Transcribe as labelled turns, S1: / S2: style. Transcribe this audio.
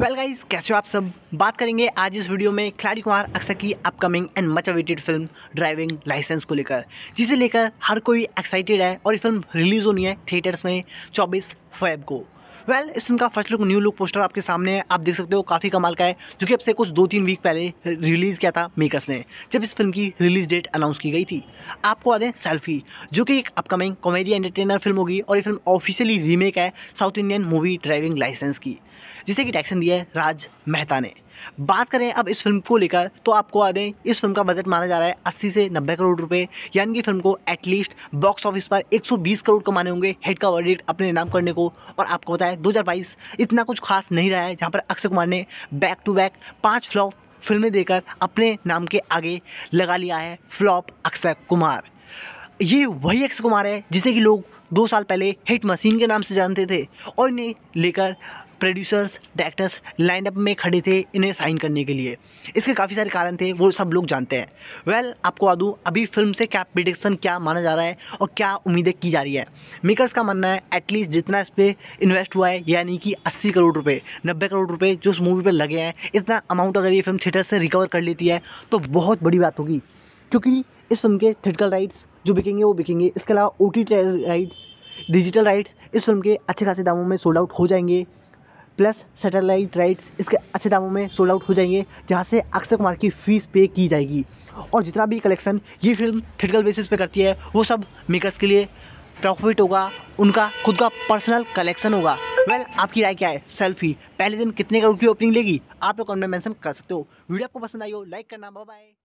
S1: well guys कैसे हो आप सब बात करेंगे आज इस वीडियो में खिलाड़ी कुमार अक्सर की upcoming and much awaited film driving licence को लेकर जिसे लेकर हर कोई एक्साइटेड है और ये फिल्म रिलीज़ होनी है थिएटर्स में 24 फेब को वेल well, इस इनका first look new look poster आपके सामने है आप देख सकते हो काफ़ी कमाल का है जो कि अब से कुछ दो तीन वीक पहले रिलीज़ किया था मेकर्स ने जब इस फिल्म की रिलीज डेट अनाउंस की गई थी आपको आ दें सेल्फी जो कि एक अपकमिंग कॉमेडी एंटरटेनर फिल्म होगी और ये फिल्म ऑफिशियली रीमेक है South Indian movie driving licence की जिसे कि टैक्सन दिया है राज मेहता ने बात करें अब इस फिल्म को लेकर तो आपको आ दें इस फिल्म का बजट माना जा रहा है अस्सी से नब्बे करोड़ रुपए यानी कि फिल्म को एटलीस्ट बॉक्स ऑफिस पर 120 करोड़ कमाने होंगे हेड का वर्डिट अपने नाम करने को और आपको बताया दो इतना कुछ खास नहीं रहा है जहाँ पर अक्षय कुमार ने बैक टू बैक पाँच फ्लॉप फिल्में देकर अपने नाम के आगे लगा लिया है फ्लॉप अक्षय कुमार ये वही अक्षय कुमार है जिसे कि लोग दो साल पहले हिट मशीन के नाम से जानते थे और इन्हें लेकर प्रोड्यूसर्स डायरेक्टर्स लाइन अप में खड़े थे इन्हें साइन करने के लिए इसके काफ़ी सारे कारण थे वो सब लोग जानते हैं वेल well, आपको दूँ अभी फिल्म से क्या प्रिडिक्शन क्या माना जा रहा है और क्या उम्मीदें की जा रही है मेकर्स का मानना है एटलीस्ट जितना इस पर इन्वेस्ट हुआ है यानी कि अस्सी करोड़ रुपये नब्बे करोड़ रुपये जो उस मूवी पर लगे हैं इतना अमाउंट अगर ये फिल्म थिएटर से रिकवर कर लेती है तो बहुत बड़ी बात होगी क्योंकि इस फिल्म के थिएटिकल राइट्स जो बिकेंगे वो बिकेंगे इसके अलावा O T rights digital rights इस फिल्म के अच्छे खासे दामों में सोल्ड आउट हो जाएंगे प्लस सैटेलाइट राइट्स इसके अच्छे दामों में सोल्ड आउट हो जाएंगे जहाँ से अक्षय कुमार की फ़ीस पे की जाएगी और जितना भी कलेक्शन ये फिल्म थिएटिकल बेसिस पे करती है वो सब मेकर्स के लिए प्रॉफिट होगा उनका खुद का पर्सनल कलेक्शन होगा वेल well, आपकी राय क्या है सेल्फी पहले दिन कितने करोड़ की ओपनिंग लेगी आप लोग कमेंट में मेंशन कर सकते हो वीडियो आपको पसंद आई हो लाइक करना बाय